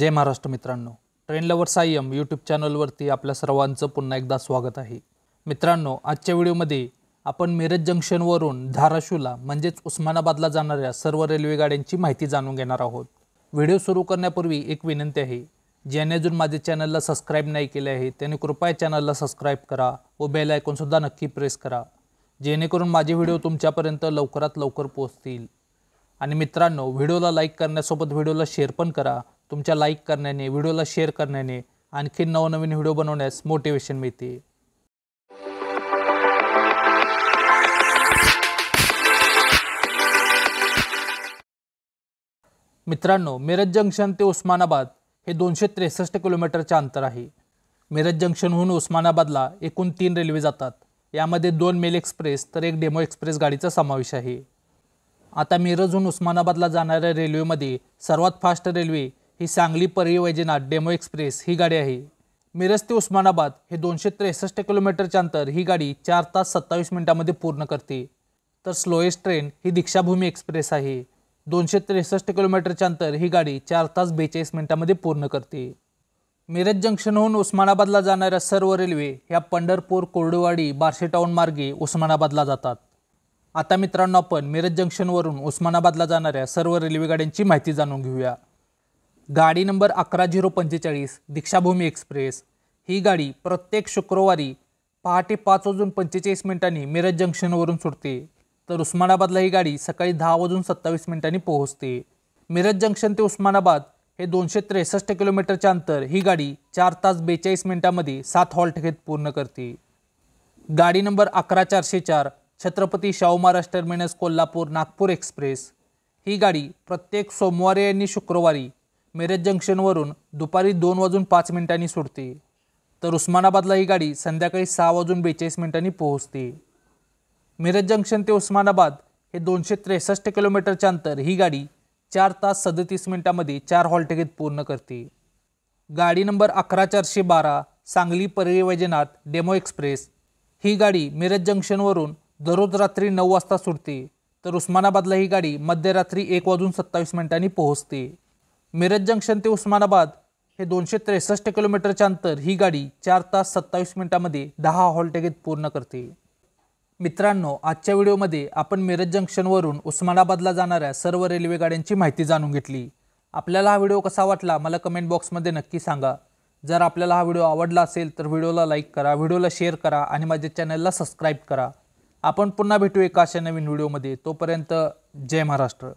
जय महाराष्ट्र मित्रांनो train lover Sayam YouTube चॅनलवरती आपल्या सर्वांचं पुन्हा एकदा स्वागत आहे मित्रांनो आजच्या व्हिडिओमध्ये आपण मिरज जंक्शनवरून धाराशूला म्हणजेच उस्मानाबादला जाणाऱ्या सर्व रेल्वे गाड्यांची माहिती जाणून घेणार आहोत व्हिडिओ सुरू करण्यापूर्वी एक विनंती आहे ज्याने अजून माझे चॅनलला सबस्क्राईब नाही केले आहे त्याने कृपया चॅनलला सबस्क्राईब करा व बेल आयकॉनसुद्धा नक्की प्रेस करा जेणेकरून माझे व्हिडिओ तुमच्यापर्यंत लवकरात लवकर पोहोचतील आणि मित्रांनो व्हिडिओला लाईक करण्यासोबत व्हिडिओला शेअर पण करा तुमच्या लाईक करण्याने व्हिडिओला शेअर करण्याने आणखी नवनवीन व्हिडिओ बनवण्यास मोटिवेशन मिळते मित्रांनो मिरज जंक्शन ते उस्मानाबाद हे दोनशे त्रेसष्ट किलोमीटरचे अंतर आहे मिरज जंक्शनहून उस्मानाबादला एकूण तीन रेल्वे जातात यामध्ये दोन मेल एक्सप्रेस तर एक डेमो एक्सप्रेस गाडीचा समावेश आहे आता मिरजहून उस्मानाबादला जाणाऱ्या रेल्वेमध्ये सर्वात फास्ट रेल्वे ही सांगली परिवैजनाथ डेमो एक्सप्रेस ही गाडी आहे मिरज ते उस्मानाबाद हे दोनशे त्रेसष्ट किलोमीटरच्या अंतर ही गाडी चार तास सत्तावीस मिनिटांमध्ये पूर्ण करते तर स्लोएस्ट ट्रेन ही दीक्षाभूमी एक्सप्रेस आहे दोनशे त्रेसष्ट किलोमीटरच्या अंतर ही गाडी चार तास बेचाळीस मिनिटांमध्ये पूर्ण करते मिरज जंक्शनहून उस्मानाबादला जाणाऱ्या सर्व रेल्वे ह्या पंढरपूर कोरडवाडी बार्शी टाऊन मार्गे उस्मानाबादला जातात आता मित्रांनो आपण मिरज जंक्शनवरून उस्मानाबादला जाणाऱ्या सर्व रेल्वेगाड्यांची माहिती जाणून घेऊया गाडी नंबर अकरा झिरो पंचेचाळीस दीक्षाभूमी एक्सप्रेस ही गाडी प्रत्येक शुक्रवारी पहाटे पाच वाजून पंचेचाळीस मिनिटांनी मिरज जंक्शनवरून सुटते तर उस्मानाबादला ही गाडी सकाळी दहा वाजून सत्तावीस मिनिटांनी पोहोचते मिरज जंक्शन ते उस्मानाबाद हे दोनशे त्रेसष्ट किलोमीटरच्या अंतर ही गाडी चार तास बेचाळीस मिनिटांमध्ये सात हॉल्ट घेत पूर्ण करते गाडी नंबर अकरा चारशे चार छत्रपती शाहू महाराज टर्मिनस कोल्हापूर नागपूर एक्सप्रेस ही गाडी प्रत्येक सोमवारी आणि शुक्रवारी मिरज जंक्शनवरून दुपारी दोन वाजून पाच मिनिटांनी सुटते तर उस्मानाबादला ही गाडी संध्याकाळी सहा वाजून बेचाळीस मिनिटांनी पोहोचते मिरज जंक्शन ते उस्मानाबाद हे दोनशे त्रेसष्ट किलोमीटरच्या अंतर ही गाडी चार तास सदतीस मिनिटांमध्ये चार हॉलटिकीत पूर्ण करते गाडी नंबर अकरा चारशे बारा सांगली परळी वैजनाथ डेमो एक्सप्रेस ही गाडी मिरज जंक्शनवरून दररोज रात्री नऊ वाजता सुटते तर उस्मानाबादला ही गाडी मध्यरात्री एक वाजून सत्तावीस मिनिटांनी पोहोचते मिरज जंक्शन ते उस्मानाबाद हे दोनशे त्रेसष्ट किलोमीटरच्या अंतर ही गाडी चार तास सत्तावीस मिनिटांमध्ये दहा हॉलटेगेत पूर्ण करते मित्रांनो आजच्या व्हिडिओमध्ये आपण मिरज जंक्शनवरून उस्मानाबादला जाणाऱ्या सर्व रेल्वे गाड्यांची माहिती जाणून घेतली आपल्याला हा व्हिडिओ कसा वाटला मला कमेंट बॉक्समध्ये नक्की सांगा जर आपल्याला हा व्हिडिओ आवडला असेल तर व्हिडिओला लाईक करा व्हिडिओला शेअर करा आणि माझ्या चॅनलला सबस्क्राईब करा आपण पुन्हा भेटू एका अशा नवीन व्हिडिओमध्ये तोपर्यंत जय महाराष्ट्र